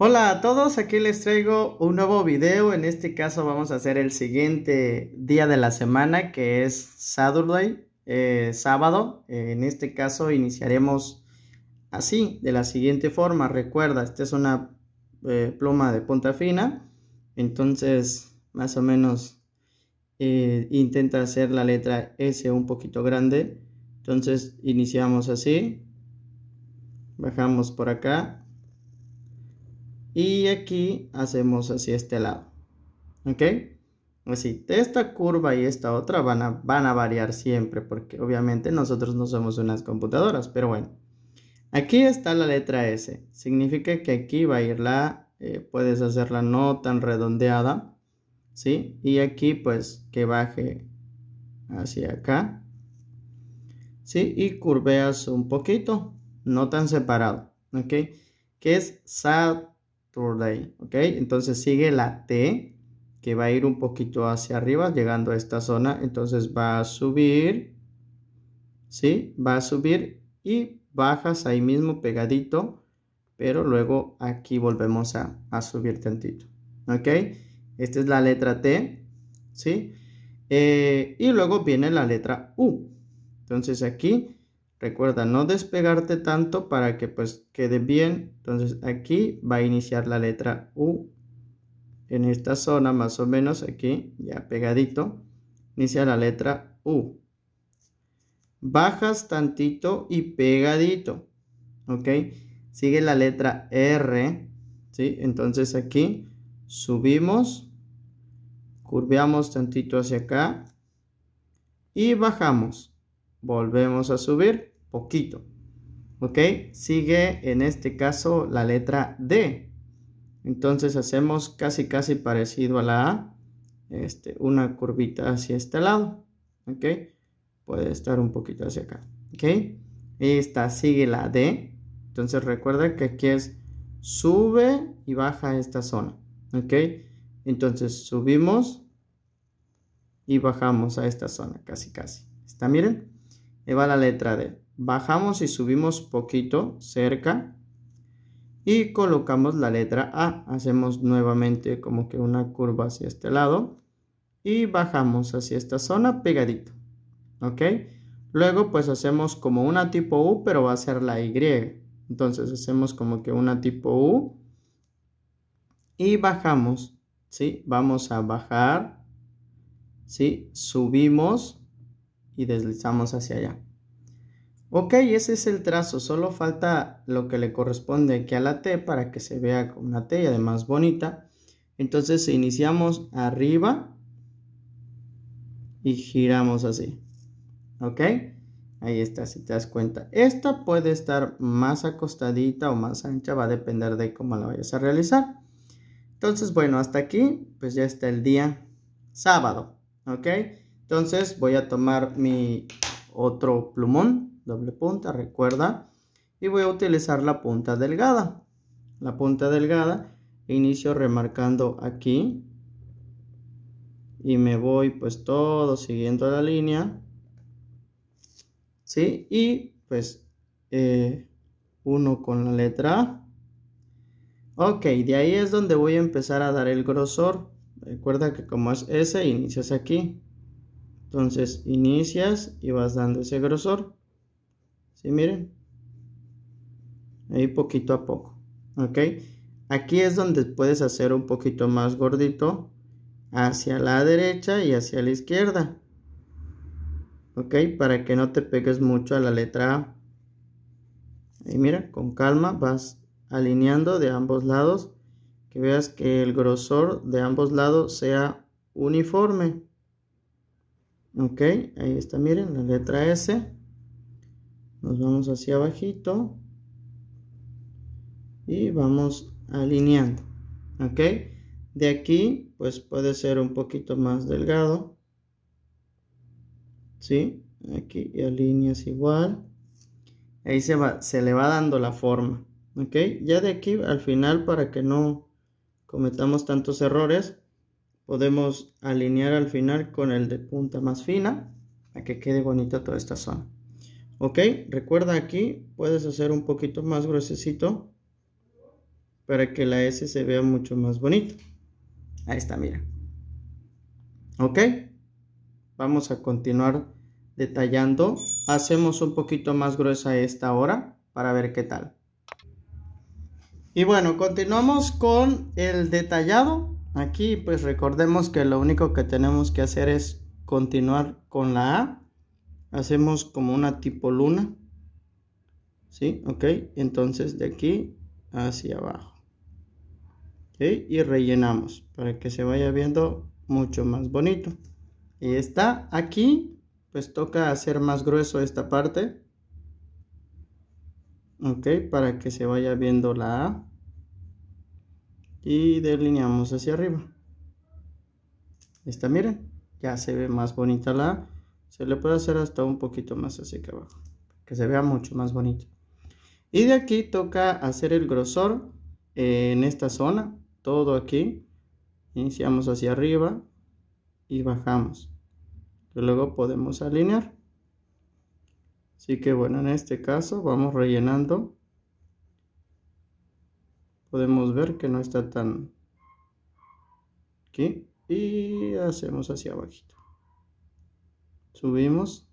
Hola a todos, aquí les traigo un nuevo video, en este caso vamos a hacer el siguiente día de la semana que es Saturday, eh, sábado, en este caso iniciaremos así, de la siguiente forma, recuerda, esta es una eh, pluma de punta fina, entonces más o menos eh, intenta hacer la letra S un poquito grande, entonces iniciamos así, bajamos por acá, y aquí hacemos así este lado. ¿Ok? Así, esta curva y esta otra van a, van a variar siempre porque obviamente nosotros no somos unas computadoras, pero bueno. Aquí está la letra S, significa que aquí va a ir la, eh, puedes hacerla no tan redondeada, ¿sí? Y aquí pues que baje hacia acá, ¿sí? Y curveas un poquito, no tan separado, ¿ok? Que es SAT. ¿ok? Entonces sigue la T que va a ir un poquito hacia arriba llegando a esta zona, entonces va a subir, ¿sí? Va a subir y bajas ahí mismo pegadito, pero luego aquí volvemos a, subir tantito, ¿ok? Esta es la letra T, ¿sí? Eh, y luego viene la letra U. Entonces aquí Recuerda no despegarte tanto para que pues quede bien. Entonces aquí va a iniciar la letra U. En esta zona más o menos aquí, ya pegadito, inicia la letra U. Bajas tantito y pegadito. ¿Ok? Sigue la letra R. ¿Sí? Entonces aquí subimos, curveamos tantito hacia acá y bajamos volvemos a subir poquito. ¿Ok? Sigue en este caso la letra D. Entonces hacemos casi casi parecido a la A. Este, una curvita hacia este lado. ¿Ok? Puede estar un poquito hacia acá. ¿Ok? Esta sigue la D. Entonces recuerda que aquí es sube y baja esta zona. ¿Ok? Entonces subimos y bajamos a esta zona casi casi. ¿Está? Miren va la letra D. Bajamos y subimos poquito, cerca. Y colocamos la letra A. Hacemos nuevamente como que una curva hacia este lado. Y bajamos hacia esta zona pegadito. ¿Ok? Luego pues hacemos como una tipo U, pero va a ser la Y. Entonces hacemos como que una tipo U. Y bajamos. ¿Sí? Vamos a bajar. ¿Sí? Subimos y deslizamos hacia allá. Ok, ese es el trazo, solo falta lo que le corresponde aquí a la T para que se vea como una T y además bonita. Entonces iniciamos arriba y giramos así. Ok, ahí está, si te das cuenta. Esta puede estar más acostadita o más ancha, va a depender de cómo la vayas a realizar. Entonces, bueno, hasta aquí, pues ya está el día sábado. Ok. Entonces voy a tomar mi otro plumón, doble punta, recuerda, y voy a utilizar la punta delgada. La punta delgada, inicio remarcando aquí y me voy pues todo siguiendo la línea. ¿Sí? Y pues eh, uno con la letra A. Ok, de ahí es donde voy a empezar a dar el grosor. Recuerda que como es S, es aquí. Entonces inicias y vas dando ese grosor. ¿Sí? Miren. Ahí poquito a poco. ¿Ok? Aquí es donde puedes hacer un poquito más gordito hacia la derecha y hacia la izquierda. ¿Ok? Para que no te pegues mucho a la letra A. Ahí mira, con calma vas alineando de ambos lados. Que veas que el grosor de ambos lados sea uniforme ok ahí está miren la letra S nos vamos hacia abajito y vamos alineando ok de aquí pues puede ser un poquito más delgado ¿sí? aquí y alineas igual ahí se, va, se le va dando la forma ok ya de aquí al final para que no cometamos tantos errores podemos alinear al final con el de punta más fina para que quede bonita toda esta zona ok recuerda aquí puedes hacer un poquito más gruesecito para que la S se vea mucho más bonita ahí está mira ok vamos a continuar detallando hacemos un poquito más gruesa esta hora para ver qué tal y bueno continuamos con el detallado Aquí pues recordemos que lo único que tenemos que hacer es continuar con la A. Hacemos como una tipo luna. ¿Sí? Ok. Entonces de aquí hacia abajo. Y rellenamos para que se vaya viendo mucho más bonito. Y está aquí. Pues toca hacer más grueso esta parte. Ok. Para que se vaya viendo la A y delineamos hacia arriba esta miren ya se ve más bonita la se le puede hacer hasta un poquito más hacia que abajo que se vea mucho más bonito y de aquí toca hacer el grosor en esta zona todo aquí iniciamos hacia arriba y bajamos luego podemos alinear así que bueno en este caso vamos rellenando podemos ver que no está tan aquí y hacemos hacia abajo subimos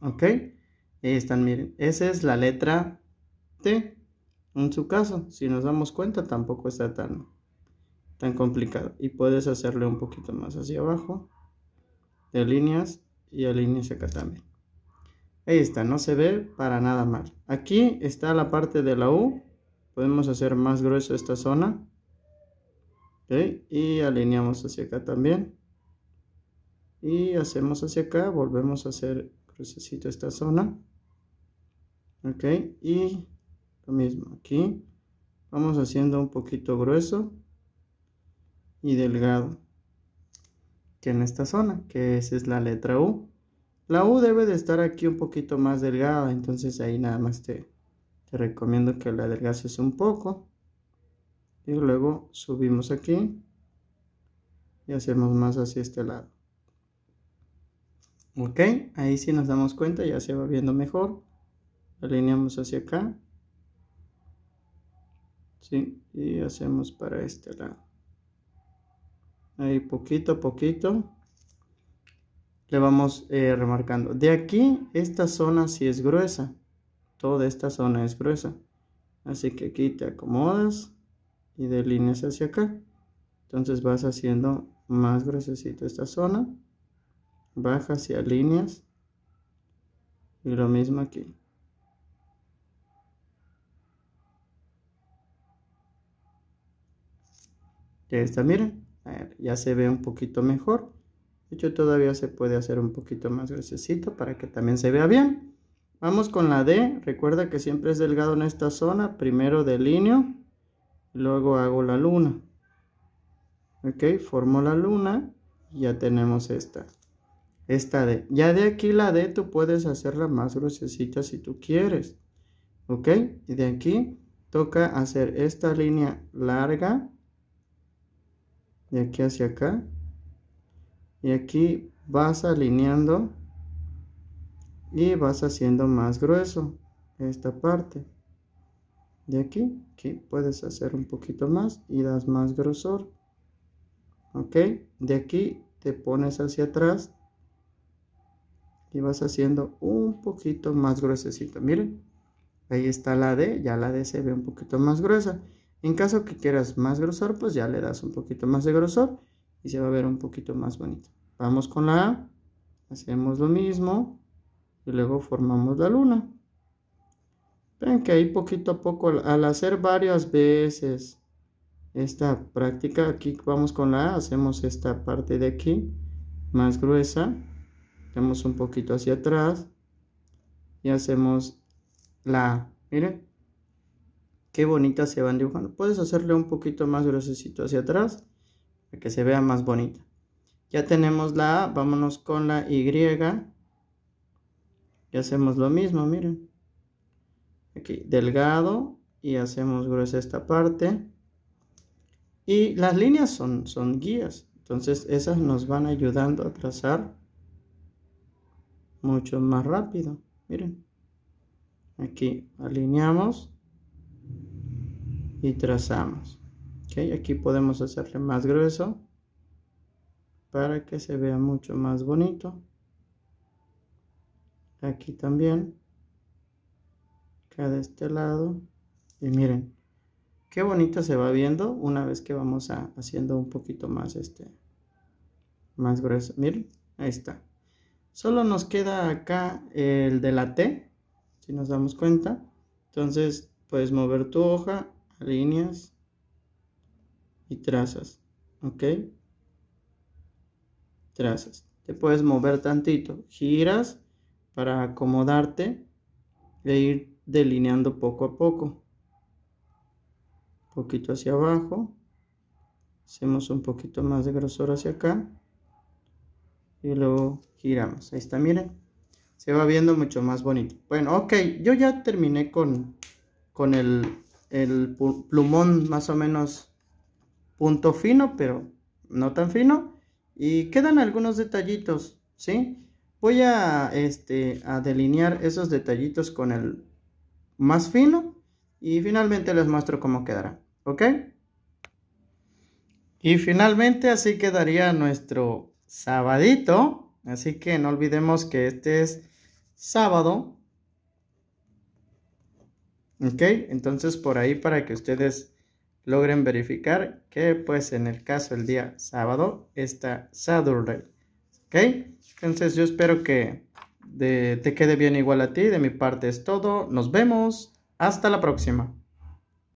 ok ahí están miren esa es la letra T en su caso si nos damos cuenta tampoco está tan tan complicado y puedes hacerle un poquito más hacia abajo de líneas y alineas acá también ahí está no se ve para nada mal aquí está la parte de la U podemos hacer más grueso esta zona y alineamos hacia acá también y hacemos hacia acá volvemos a hacer crucecito esta zona ok y lo mismo aquí vamos haciendo un poquito grueso y delgado que en esta zona que esa es la letra U la U debe de estar aquí un poquito más delgada entonces ahí nada más te te recomiendo que la adelgaces un poco y luego subimos aquí y hacemos más hacia este lado ok ahí sí nos damos cuenta ya se va viendo mejor alineamos hacia acá sí, y hacemos para este lado ahí poquito a poquito le vamos eh, remarcando de aquí esta zona sí es gruesa toda esta zona es gruesa. Así que aquí te acomodas y delineas hacia acá. Entonces vas haciendo más gruesecito esta zona. Baja hacia líneas. Y lo mismo aquí. Ya está, miren. Ya se ve un poquito mejor. De hecho, todavía se puede hacer un poquito más gruesecito para que también se vea bien. Vamos con la D. Recuerda que siempre es delgado en esta zona. Primero delineo. Luego hago la luna. Ok, formo la luna. Y ya tenemos esta. Esta D. Ya de aquí la D tú puedes hacerla más gruesecita si tú quieres. Ok, y de aquí toca hacer esta línea larga. De aquí hacia acá. Y aquí vas alineando y vas haciendo más grueso esta parte de aquí aquí puedes hacer un poquito más y das más grosor ok de aquí te pones hacia atrás y vas haciendo un poquito más gruesecito miren ahí está la D ya la D se ve un poquito más gruesa en caso que quieras más grosor pues ya le das un poquito más de grosor y se va a ver un poquito más bonito vamos con la A hacemos lo mismo y luego formamos la luna. Ven que ahí poquito a poco, al hacer varias veces esta práctica, aquí vamos con la A, hacemos esta parte de aquí, más gruesa, damos un poquito hacia atrás y hacemos la A. Miren, qué bonita se van dibujando. Puedes hacerle un poquito más gruesecito hacia atrás para que se vea más bonita. Ya tenemos la A, vámonos con la Y y hacemos lo mismo, miren. Aquí, delgado. Y hacemos gruesa esta parte. Y las líneas son, son guías. Entonces esas nos van ayudando a trazar mucho más rápido. Miren. Aquí alineamos y trazamos. ¿Okay? Aquí podemos hacerle más grueso para que se vea mucho más bonito aquí también acá de este lado y miren qué bonito se va viendo una vez que vamos a, haciendo un poquito más este más grueso miren ahí está solo nos queda acá el de la T si nos damos cuenta entonces puedes mover tu hoja líneas y trazas ok trazas te puedes mover tantito giras para acomodarte e ir delineando poco a poco. Un poquito hacia abajo. Hacemos un poquito más de grosor hacia acá. Y luego giramos. Ahí está, miren. Se va viendo mucho más bonito. Bueno, ok. Yo ya terminé con, con el, el plumón más o menos punto fino, pero no tan fino. Y quedan algunos detallitos, ¿sí? Voy a, este, a delinear esos detallitos con el más fino y finalmente les muestro cómo quedará, ¿ok? Y finalmente así quedaría nuestro sabadito, así que no olvidemos que este es sábado, ¿ok? Entonces por ahí para que ustedes logren verificar que pues en el caso el día sábado está Saturday. ¿Ok? Entonces yo espero que te quede bien igual a ti. De mi parte es todo. Nos vemos. Hasta la próxima.